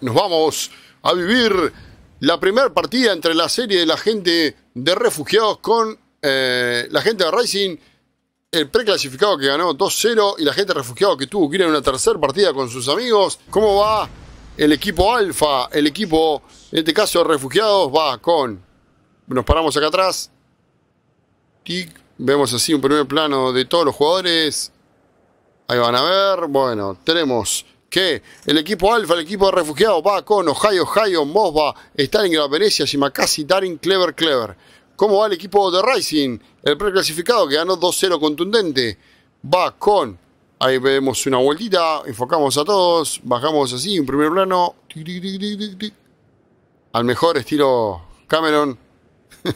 nos vamos a vivir la primera partida entre la serie de la gente de refugiados con eh, la gente de Racing, el preclasificado que ganó 2-0 y la gente de refugiados que tuvo que ir a una tercera partida con sus amigos. ¿Cómo va el equipo alfa? El equipo, en este caso de refugiados, va con... Nos paramos acá atrás. vemos así un primer plano de todos los jugadores. Ahí van a ver. Bueno, tenemos que el equipo Alfa, el equipo de refugiados, va con Ohio, Ohio, Mosba, Stalingrad, Venecia, Shimakasi, Darin, Clever, Clever. ¿Cómo va el equipo de Rising? El preclasificado que ganó 2-0 contundente. Va con. Ahí vemos una vueltita, enfocamos a todos, bajamos así, en primer plano. Al mejor estilo Cameron.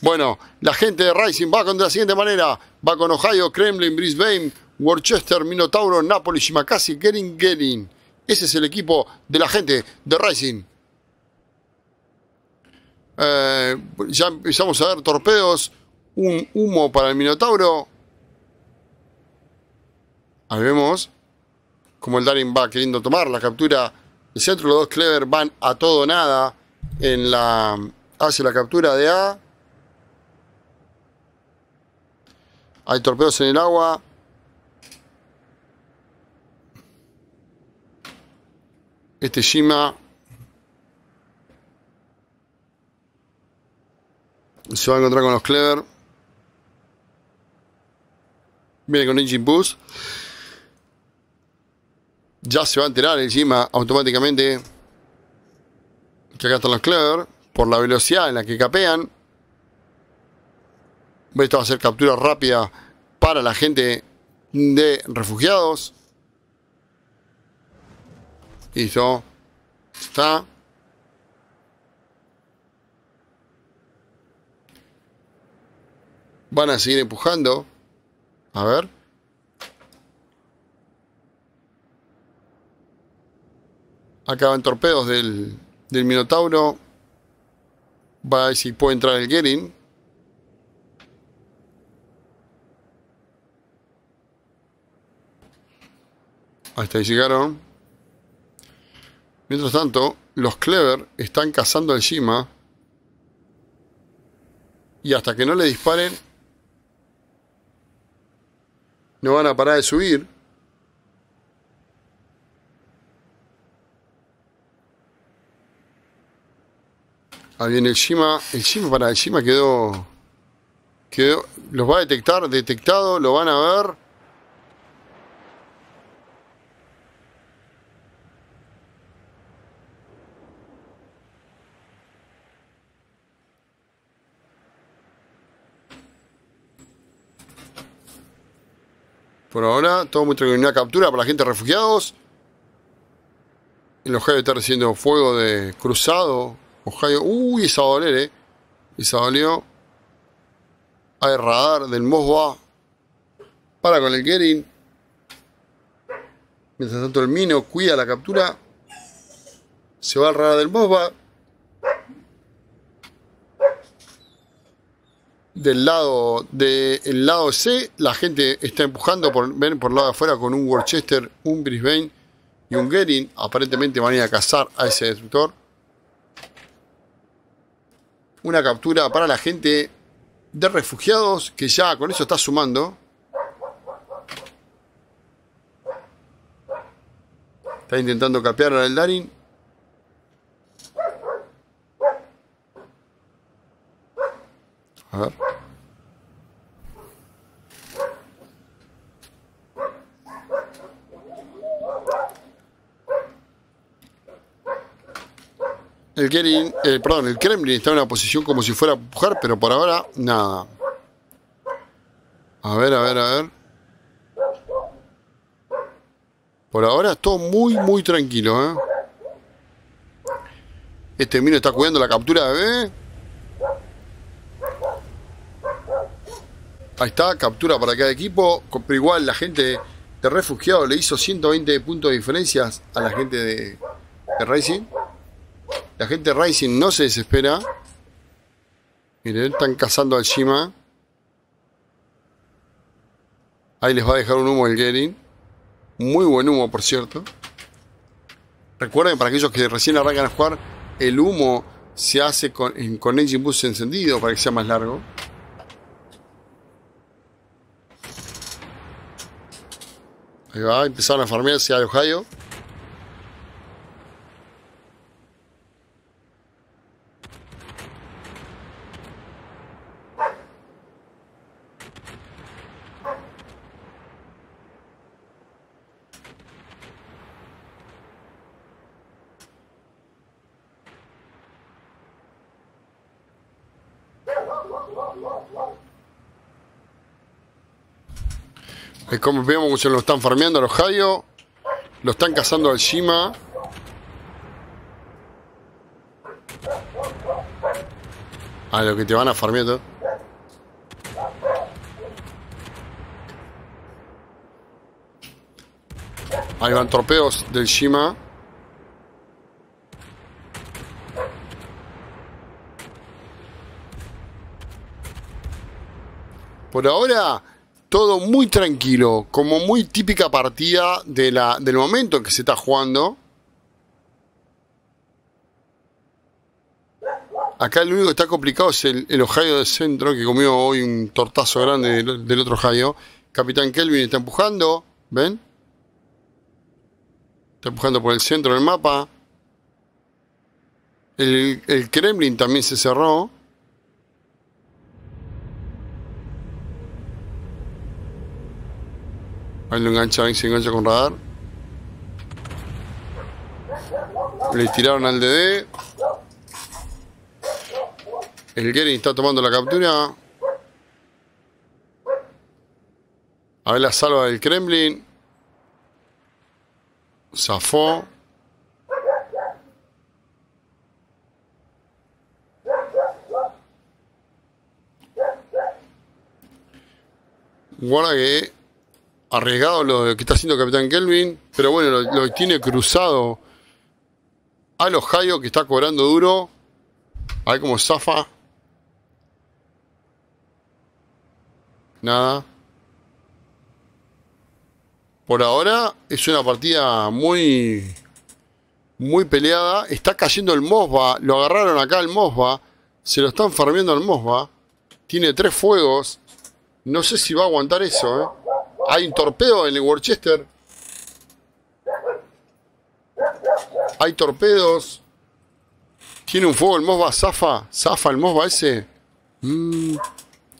bueno, la gente de Racing va con de la siguiente manera. Va con Ohio, Kremlin, Brisbane, Worcester, Minotauro, Nápoles, Shimakasi, Gering, Gering. Ese es el equipo de la gente de Racing. Eh, ya empezamos a ver torpedos. Un humo para el Minotauro. Ahí vemos como el Darin va queriendo tomar la captura. El centro, los dos Clever van a todo nada. En la, hace la captura de A. Hay torpedos en el agua. Este Shima se va a encontrar con los Clever. Viene con Engine Boost. Ya se va a enterar el Shima automáticamente que acá están los Clever por la velocidad en la que capean. Esto va a ser captura rápida para la gente de refugiados y yo está van a seguir empujando a ver acaban torpedos del, del minotauro va a ver si puede entrar el Gerin hasta ahí llegaron Mientras tanto, los Clever están cazando al Shima. Y hasta que no le disparen, no van a parar de subir. Ahí viene el Shima. El Shima para el Shima quedó. Quedó. Los va a detectar. Detectado. Lo van a ver. Por ahora, todo muy tranquilo. Una captura para la gente refugiados. El Ohio está recibiendo fuego de cruzado. Ohio. Uy, esa doler, eh. Esa doler. Hay radar del Mosba. Para con el Gerin. Mientras tanto, el Mino cuida la captura. Se va al radar del Mosba. del lado del lado C, la gente está empujando por, ven por el lado afuera con un Worcester, un Brisbane y un Gering. Aparentemente van a ir a cazar a ese destructor. Una captura para la gente de refugiados que ya con eso está sumando. Está intentando capear al Darin. El, eh, perdón, el Kremlin está en una posición como si fuera a empujar, pero por ahora nada. A ver, a ver, a ver. Por ahora todo muy, muy tranquilo. ¿eh? Este mino está cuidando la captura de B. Ahí está, captura para cada equipo. Pero igual la gente de refugiado le hizo 120 puntos de diferencias a la gente de, Racing. La gente de Racing no se desespera. Miren, están cazando al Shima. Ahí les va a dejar un humo el Gering. Muy buen humo, por cierto. Recuerden, para aquellos que recién arrancan a jugar, el humo se hace con, con engine boost encendido para que sea más largo. Ahí va, empezaron a farmear de Ohio. Es como vemos, lo están farmeando a los Ohio. Lo están cazando al Shima. A lo que te van a farmear Ahí van torpedos del Shima. Por ahora todo muy tranquilo, como muy típica partida del momento en que se está jugando. Acá lo único que está complicado es el, el Ohio del centro, que comió hoy un tortazo grande del, otro Ohio. Capitán Kelvin está empujando, ¿ven? Está empujando por el centro del mapa. el Kremlin también se cerró. Ahí lo engancha, ahí se engancha con radar. Le tiraron al DD. El Gering está tomando la captura. A ver la salva del Kremlin. Zafó. Guarda que arriesgado lo que está haciendo Capitán Kelvin, pero bueno, lo, tiene cruzado al Ohio que está cobrando duro. hay como zafa. Nada. Por ahora es una partida muy muy peleada. Está cayendo el Mosba. Lo agarraron acá el Mosba. Se lo están farmeando al Mosba. Tiene tres fuegos. No sé si va a aguantar eso, eh. Hay un torpedo en el Worcester. Hay torpedos. Tiene un fuego el Mosba. Zafa. Zafa el Mosba ese. Mm.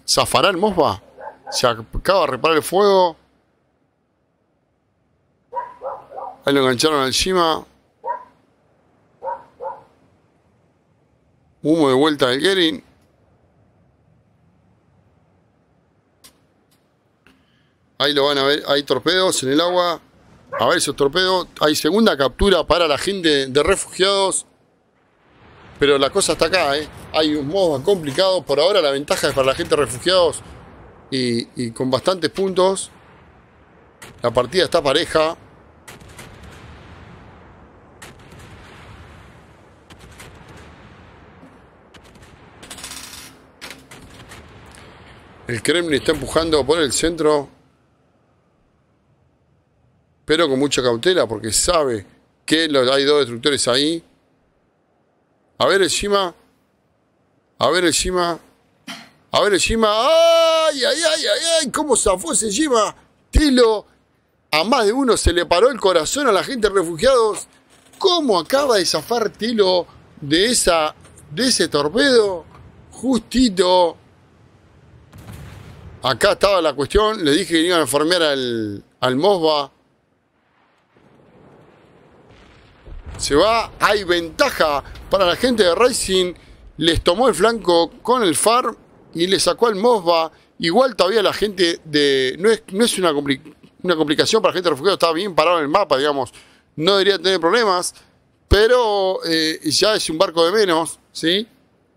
¿Zafará el Mosba? Se acaba de reparar el fuego. Ahí lo engancharon al Shima. Humo de vuelta del Gering. Ahí lo van a ver, hay torpedos en el agua. A ver esos torpedos. Hay segunda captura para la gente de refugiados. Pero la cosa está acá, ¿eh? Hay un modo complicado. Por ahora la ventaja es para la gente de refugiados. Y, y con bastantes puntos. La partida está pareja. El Kremlin está empujando por el centro pero con mucha cautela porque sabe que hay dos destructores ahí. A ver el Shima. A ver el Shima. A ver el Shima. ¡Ay, ay, ay, ay! ay! ¿Cómo zafó ese Shima? Tilo. A más de uno se le paró el corazón a la gente de refugiados. ¿Cómo acaba de zafar Tilo de, esa, de ese torpedo? Justito. Acá estaba la cuestión. Le dije que iban a farmear al, al Mosba. se va, hay ventaja para la gente de Racing, les tomó el flanco con el FAR y le sacó al Mosba, igual todavía la gente de, no es, no es una, una complicación para la gente de refugiados, está bien parado en el mapa, digamos, no debería tener problemas, pero eh, ya es un barco de menos, ¿sí?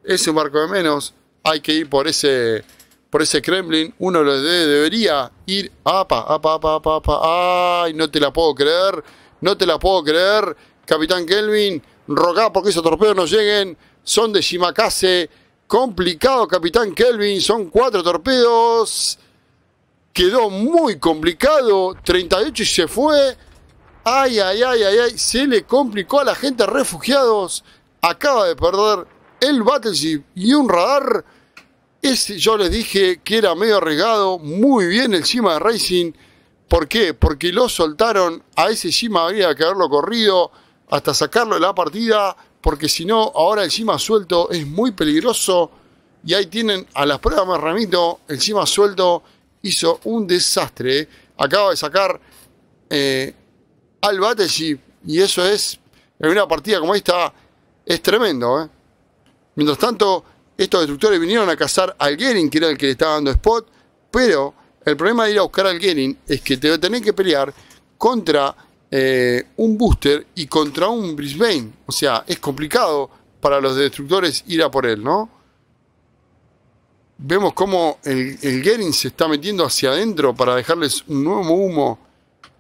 Es un barco de menos, hay que ir por ese por ese Kremlin, uno lo de, debería ir, apa, apa, apa, apa, apa, ay, no te la puedo creer, no te la puedo creer, Capitán Kelvin, rogá porque esos torpedos no lleguen. Son de Shimakase, Complicado, Capitán Kelvin. Son cuatro torpedos. Quedó muy complicado. 38 y se fue. Ay, ay, ay, ay, ay. Se le complicó a la gente refugiados. Acaba de perder el Battleship y un radar. Ese yo les dije que era medio arriesgado. Muy bien el Shima Racing. ¿Por qué? Porque lo soltaron a ese Shima habría que haberlo corrido hasta sacarlo de la partida, porque si no, ahora encima suelto es muy peligroso. Y ahí tienen a las pruebas más ramito, encima suelto hizo un desastre. Acaba de sacar eh, al Battleship y eso es, en una partida como esta, es tremendo. ¿eh? Mientras tanto, estos destructores vinieron a cazar al Gering, que era el que le estaba dando spot, pero el problema de ir a buscar al Gering es que te a tener que pelear contra eh, un booster y contra un Brisbane. O sea, es complicado para los destructores ir a por él, ¿no? Vemos cómo el, el Gering se está metiendo hacia adentro para dejarles un nuevo humo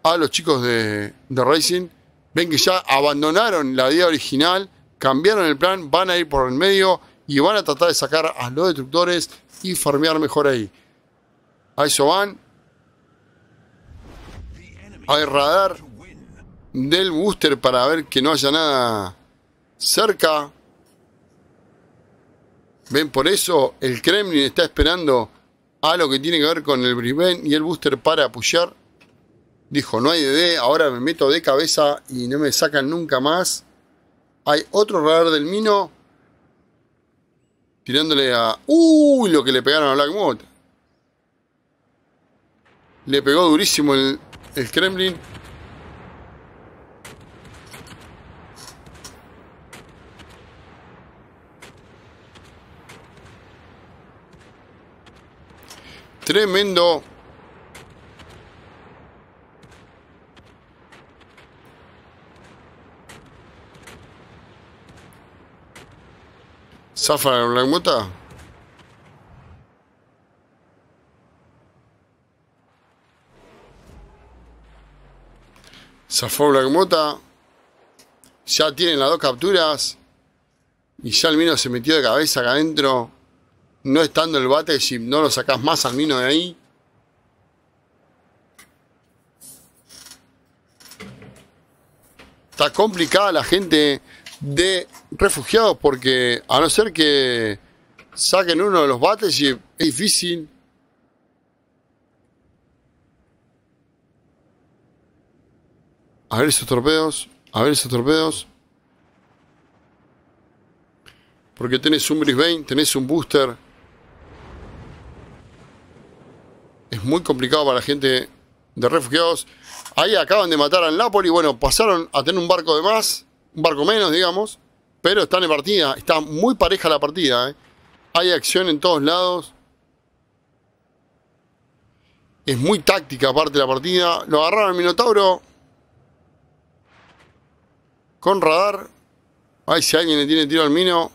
a los chicos de, Racing. Ven que ya abandonaron la idea original, cambiaron el plan, van a ir por el medio y van a tratar de sacar a los destructores y farmear mejor ahí. A eso van. Hay radar, del booster para ver que no haya nada cerca. Ven, por eso el Kremlin está esperando a lo que tiene que ver con el Briven y el booster para apoyar. Dijo, no hay DD, ahora me meto de cabeza y no me sacan nunca más. Hay otro radar del Mino tirándole a... ¡Uy! Lo que le pegaron a Black Moth. Le pegó durísimo el, el Kremlin. Tremendo. ¿Zafa la Safa Black Mota. Ya tienen las dos capturas. Y ya el menos se metió de cabeza acá adentro no estando el bate, si no lo sacas más al de ahí. Está complicada la gente de refugiados porque a no ser que saquen uno de los bates y es difícil. A ver esos torpedos, a ver esos torpedos. Porque tenés un Brisbane, tenés un booster, muy complicado para la gente de refugiados. Ahí acaban de matar al Napoli. Bueno, pasaron a tener un barco de más, un barco menos, digamos. Pero están en partida. Está muy pareja la partida. ¿eh? Hay acción en todos lados. Es muy táctica aparte la partida. Lo agarraron al Minotauro. Con radar. Ahí si alguien le tiene tiro al Mino.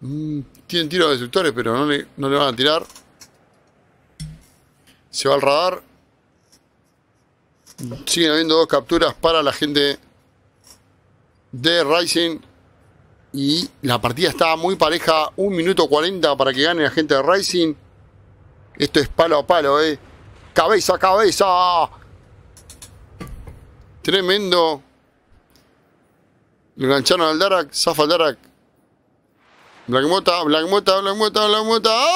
Mm, tienen tienen tiros destructores, pero no le, no le van a tirar se va al radar. Siguen habiendo dos capturas para la gente de Rising. Y la partida está muy pareja. un minuto 40 para que gane la gente de Rising. Esto es palo a palo, eh. Cabeza a cabeza. Tremendo. Lo engancharon al Darak. Zafa al Darak. Black Mota, Black Mota, Black Mota, Black Mota.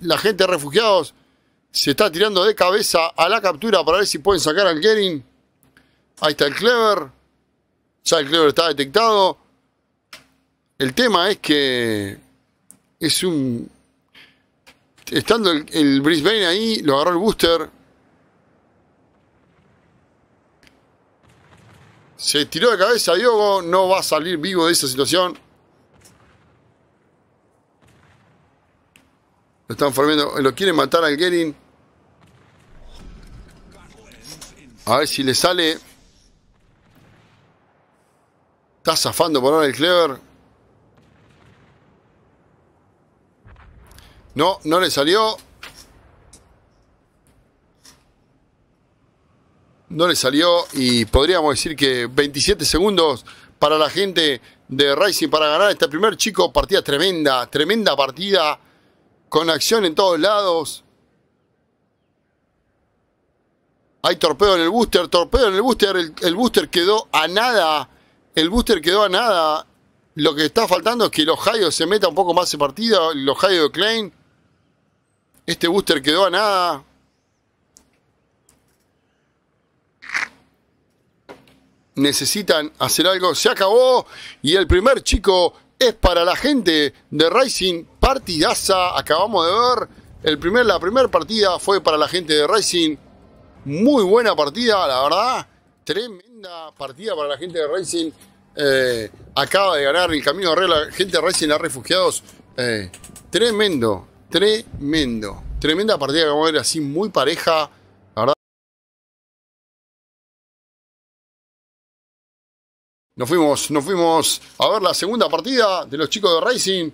La gente de refugiados se está tirando de cabeza a la captura para ver si pueden sacar al Gering Ahí está el Clever. Ya el Clever está detectado. El tema es que es un... Estando el, Brisbane ahí, lo agarró el booster. Se tiró de cabeza Diogo, no va a salir vivo de esa situación. Lo están formando, lo quieren matar al Gering. A ver si le sale. Está zafando por ahora el Clever. No, no le salió. No le salió y podríamos decir que 27 segundos para la gente de Racing para ganar este primer chico. Partida tremenda, tremenda partida con acción en todos lados. Hay torpedo en el booster, torpedo en el booster. El, booster quedó a nada. El booster quedó a nada. Lo que está faltando es que los Ohio se meta un poco más en partida. Los Ohio de Klein. Este booster quedó a nada. necesitan hacer algo. Se acabó y el primer chico es para la gente de Racing Partidaza. Acabamos de ver. El primer, la primera partida fue para la gente de Racing. Muy buena partida, la verdad. Tremenda partida para la gente de Racing. Eh, acaba de ganar el camino de la gente de Racing a refugiados. Eh, tremendo, tremendo. Tremenda partida que vamos a ver así, muy pareja. La verdad. Nos fuimos, nos fuimos a ver la segunda partida de los chicos de Racing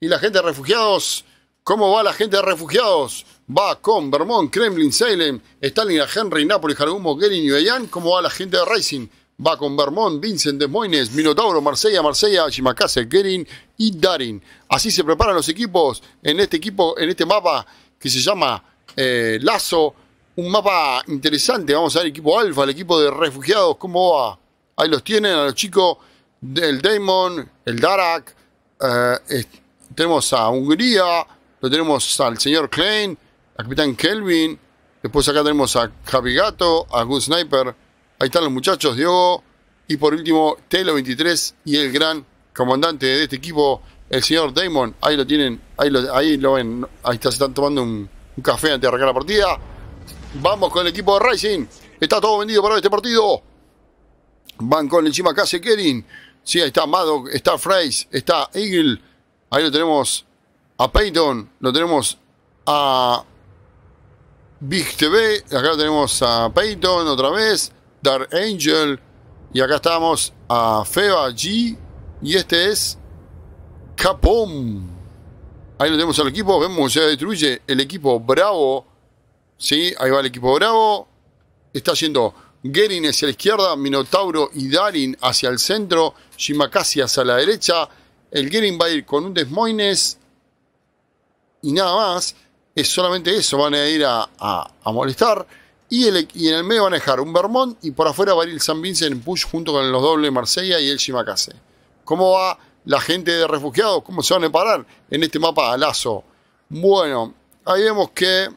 y la gente de refugiados. ¿Cómo va la gente de refugiados? Va con Vermont, Kremlin, Salem, Stalin, Henry, Napoli, Jaragumo, Gering y ¿Cómo va la gente de Racing? Va con Vermont, Vincent, Desmoines, Minotauro, Marsella, Marsella, Shimakase, Gering y Darin. Así se preparan los equipos en este equipo, en este mapa que se llama eh, Lazo. Un mapa interesante. Vamos a ver el equipo Alfa, el equipo de refugiados. ¿Cómo va? Ahí los tienen a los chicos del Damon, el Darak. Eh, tenemos a Hungría lo tenemos al señor Klein, al capitán Kelvin. Después acá tenemos a Javi Gato, a Good Sniper. Ahí están los muchachos, Diogo. Y por último, Telo 23 y el gran comandante de este equipo, el señor Damon. Ahí lo tienen, ahí lo, ahí lo ven. Ahí se están tomando un, café antes de arrancar la partida. Vamos con el equipo de Racing. Está todo vendido para este partido. Van con encima Kering. Sí, ahí está Madoc. está Fraze. está Eagle. Ahí lo tenemos a Peyton, lo tenemos a Big TV, acá tenemos a Peyton otra vez, Dark Angel, y acá estamos a Feba G, y este es Capom. Ahí lo tenemos al equipo, vemos, se destruye el equipo Bravo, ¿sí? Ahí va el equipo Bravo, está yendo Gerin hacia la izquierda, Minotauro y Darin hacia el centro, Shimakasi hacia la derecha, el Gerin va a ir con un Desmoines, y nada más. Es solamente eso, van a ir a, molestar. Y, el, y, en el medio van a dejar un Vermont y por afuera va a ir el San Vincent en Push junto con los dobles Marsella y el Shimakase. ¿Cómo va la gente de refugiados? ¿Cómo se van a parar en este mapa a lazo? Bueno, ahí vemos que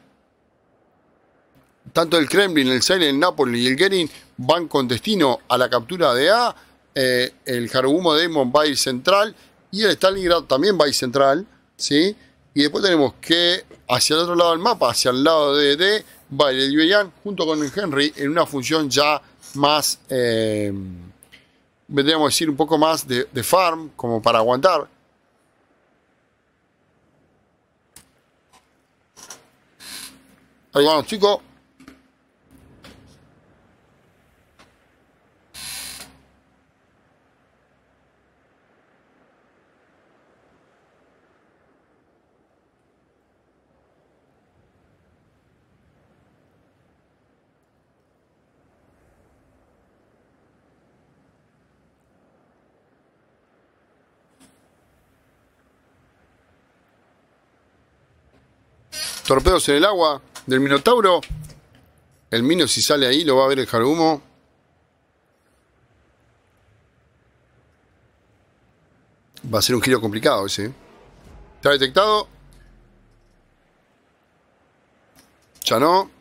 tanto el Kremlin, el Seil, el Napoli y el Gering van con destino a la captura de A. Eh, el de de va a ir central y el Stalingrad también va a ir central. ¿sí? Y después tenemos que hacia el otro lado del mapa, hacia el lado de D, va el junto con Henry en una función ya más, eh, vendríamos a decir, un poco más de, de farm, como para aguantar. Ahí vamos, chicos. torpedos en el agua del Minotauro. El Mino si sale ahí lo va a ver el Jarumo. Va a ser un giro complicado ese. ¿eh? Está detectado. Ya no.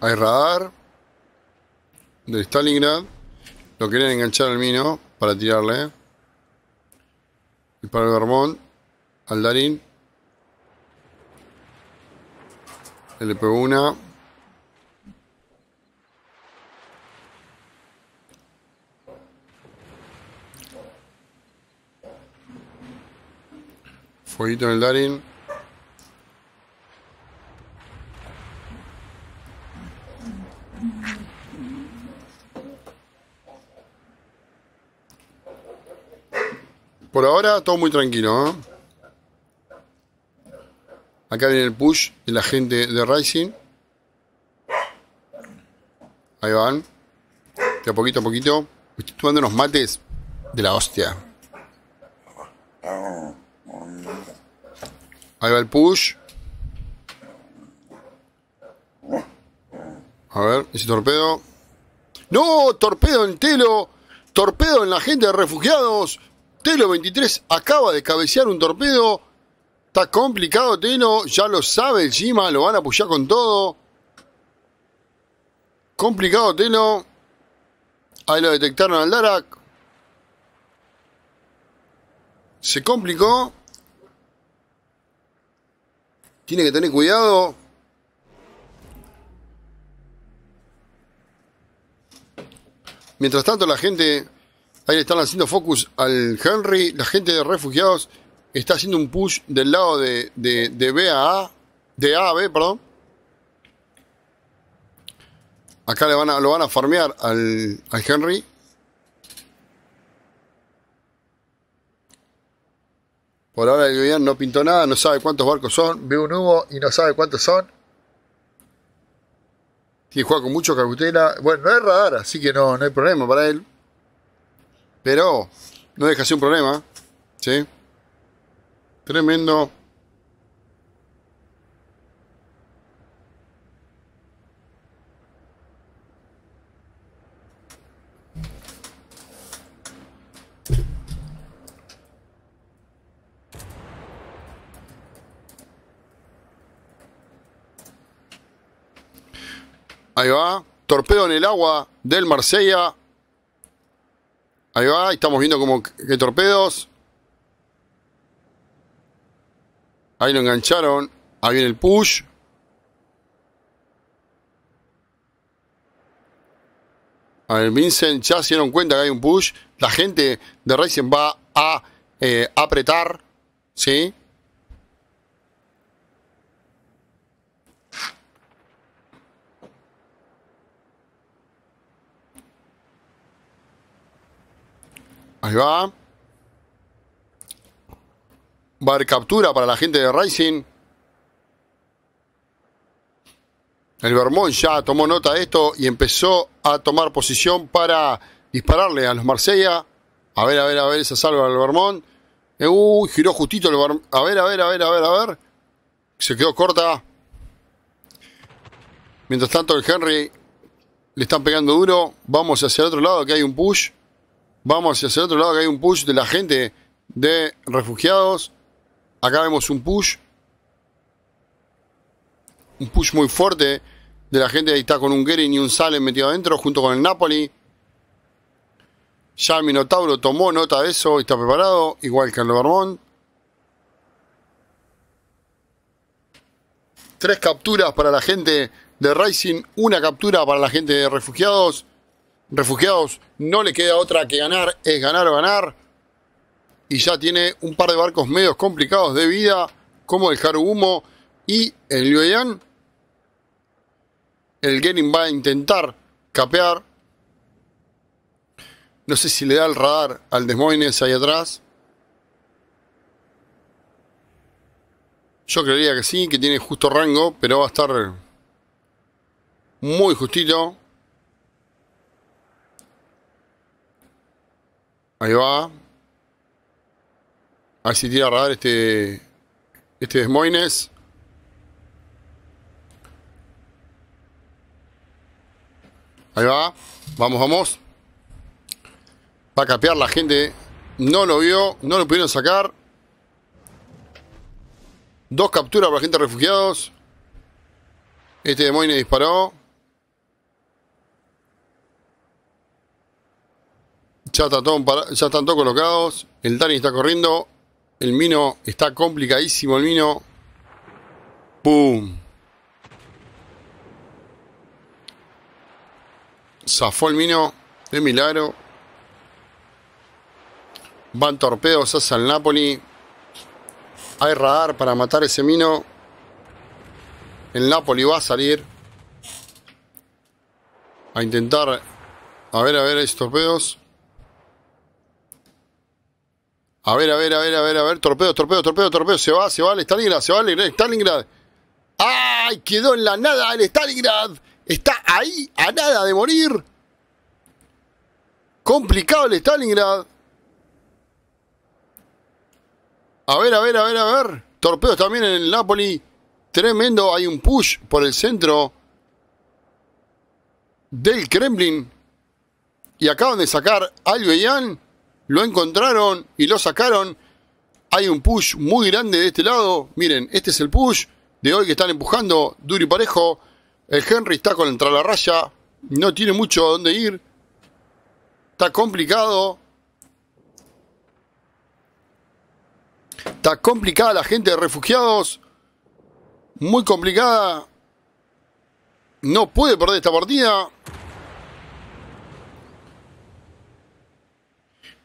Hay radar de Stalingrad. Lo querían enganchar al Mino para tirarle. ¿eh? Y para el Vermont, al Darín. Le pegó una. Fueguito en el Darín. Por ahora todo muy tranquilo. ¿eh? Acá viene el push de la gente de Rising. Ahí van. De a poquito a poquito. Me estoy tomando unos mates de la hostia. Ahí va el push. A ver, ese torpedo. ¡No! ¡Torpedo en Telo! ¡Torpedo en la gente de refugiados! Telo 23 acaba de cabecear un torpedo. Está complicado Telo, ya lo sabe encima, lo van a apoyar con todo. Complicado Telo. Ahí lo detectaron al Darak. Se complicó. Tiene que tener cuidado. Mientras tanto la gente Ahí le están haciendo focus al Henry. La gente de refugiados está haciendo un push del lado de, de, B a A. De A a B, perdón. Acá le van lo van a farmear al, Henry. Por ahora el gobierno no pintó nada, no sabe cuántos barcos son. Ve un humo y no sabe cuántos son. Tiene que con mucho cautela. Bueno, no es radar, así que no, no hay problema para él. Pero no deja ser un problema. ¿Sí? Tremendo. Ahí va. Torpedo en el agua del Marsella. Ahí va, estamos viendo como que torpedos. Ahí lo engancharon. Ahí viene el push. A ver, Vincent, ya se dieron cuenta que hay un push. La gente de Racing va a eh, apretar. ¿Sí? Ahí va. Va a haber captura para la gente de Racing. El Vermont ya tomó nota de esto y empezó a tomar posición para dispararle a los Marsella. A ver, a ver, a ver, esa salva del Vermont. Eh, uy, giró justito el Vermont. A ver, a ver, a ver, a ver, a ver. Se quedó corta. Mientras tanto, el Henry le están pegando duro. Vamos hacia el otro lado, que hay un push. Vamos hacia el otro lado, que hay un push de la gente de refugiados. Acá vemos un push. Un push muy fuerte de la gente. Ahí está con un Gering y un Salem metido adentro junto con el Napoli. Ya el Minotauro tomó nota de eso y está preparado, igual que el Vermont. Tres capturas para la gente de Racing, una captura para la gente de refugiados. Refugiados no le queda otra que ganar, es ganar o ganar. Y ya tiene un par de barcos medios complicados de vida, como el Humo y el Liuyan. El Genin va a intentar capear. No sé si le da el radar al Desmoines ahí atrás. Yo creería que sí, que tiene justo rango, pero va a estar muy justito. Ahí va. Así tira a radar este. Este Desmoines. Ahí va. Vamos, vamos. Para a capear la gente. No lo vio. No lo pudieron sacar. Dos capturas para gente de refugiados. Este Desmoines disparó. Ya, están todos colocados. El Dani está corriendo. El Mino está complicadísimo. El Mino. ¡Pum! Zafó el Mino. De milagro. Van torpedos hacia el Napoli. Hay radar para matar ese Mino. El Napoli va a salir. A intentar. A ver, a ver, esos torpedos. A ver, a ver, a ver, a ver, a ver. Torpedo, torpedo, torpedo, torpedo. Se va, se va al Stalingrad, se va al Stalingrad. ¡Ay! Quedó en la nada el Stalingrad. Está ahí, a nada de morir. Complicado el Stalingrad. A ver, a ver, a ver, a ver. Torpedos también en el Napoli. Tremendo. Hay un push por el centro del Kremlin. Y acaban de sacar al Beyan lo encontraron y lo sacaron. Hay un push muy grande de este lado. Miren, este es el push de hoy que están empujando duro y parejo. El Henry está con contra la raya. No tiene mucho a dónde ir. Está complicado. Está complicada la gente de refugiados. Muy complicada. No puede perder esta partida.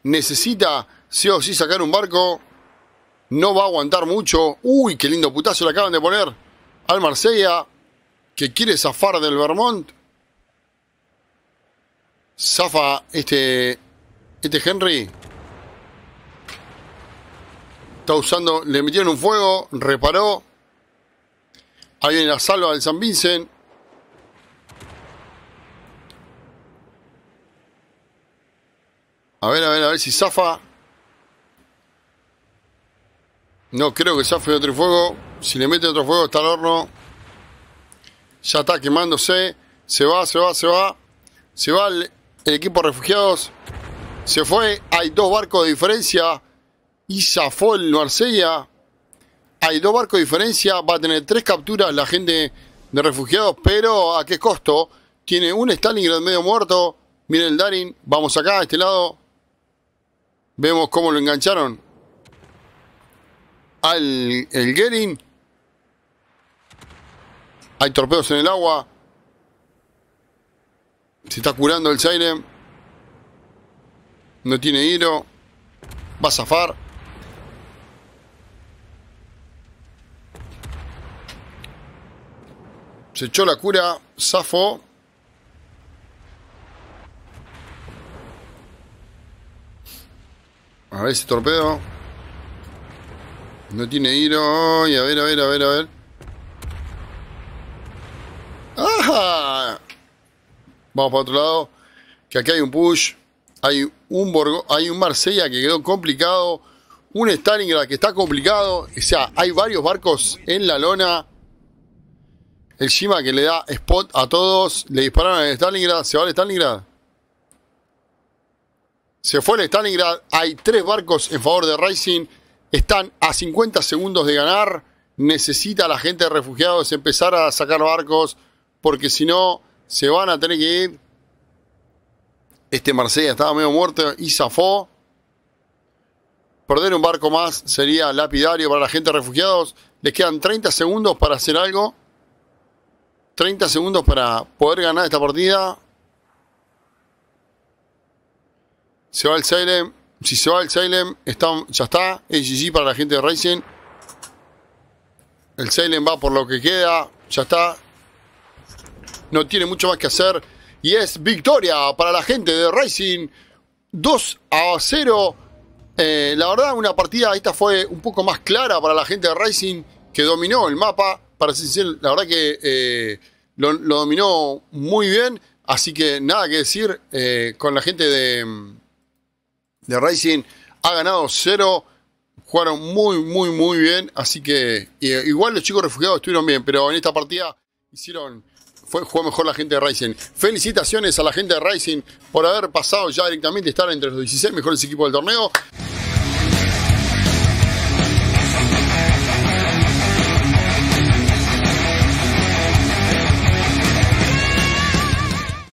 necesita sí o sí sacar un barco. No va a aguantar mucho. Uy, qué lindo putazo le acaban de poner al Marsella, que quiere zafar del Vermont. Zafa este, este Henry. Está usando, le metieron un fuego, reparó. Ahí viene la salva del San Vincent. A ver, a ver, a ver si zafa. No creo que zafe otro fuego. Si le mete otro fuego está el horno. Ya está quemándose. Se va, se va, se va. Se va el, equipo de refugiados. Se fue. Hay dos barcos de diferencia. Y zafó el Marsella. Hay dos barcos de diferencia. Va a tener tres capturas la gente de refugiados. Pero ¿a qué costo? Tiene un Stalingrad medio muerto. Miren el Darin. Vamos acá, a este lado. Vemos cómo lo engancharon al el Gering. Hay torpedos en el agua. Se está curando el Siren. No tiene hilo. Va a zafar. Se echó la cura. Zafo. A ver ese torpedo. No tiene hilo. a ver, a ver, a ver, a ver. ¡Ajá! Vamos para otro lado. Que aquí hay un push. Hay un Borgo, hay un Marsella que quedó complicado. Un Stalingrad que está complicado. O sea, hay varios barcos en la lona. El Shima que le da spot a todos. Le dispararon al Stalingrad. Se va el Stalingrad. Se fue el Stalingrad. Hay tres barcos en favor de Racing. Están a 50 segundos de ganar. Necesita la gente de refugiados empezar a sacar barcos. Porque si no, se van a tener que ir. Este Marsella estaba medio muerto y zafó. Perder un barco más sería lapidario para la gente de refugiados. Les quedan 30 segundos para hacer algo. 30 segundos para poder ganar esta partida. Se va el Salem. Si se va el Salem, está, ya está. para la gente de Racing. El Salem va por lo que queda. Ya está. No tiene mucho más que hacer. Y es victoria para la gente de Racing. 2 a 0. Eh, la verdad, una partida, esta fue un poco más clara para la gente de Racing, que dominó el mapa. Para ser la verdad que eh, lo, dominó muy bien. Así que nada que decir eh, con la gente de, de Racing ha ganado cero. Jugaron muy, muy, muy bien. Así que igual los chicos refugiados estuvieron bien, pero en esta partida hicieron fue, jugó mejor la gente de Racing. Felicitaciones a la gente de Racing por haber pasado ya directamente, estar entre los 16 mejores equipos del torneo.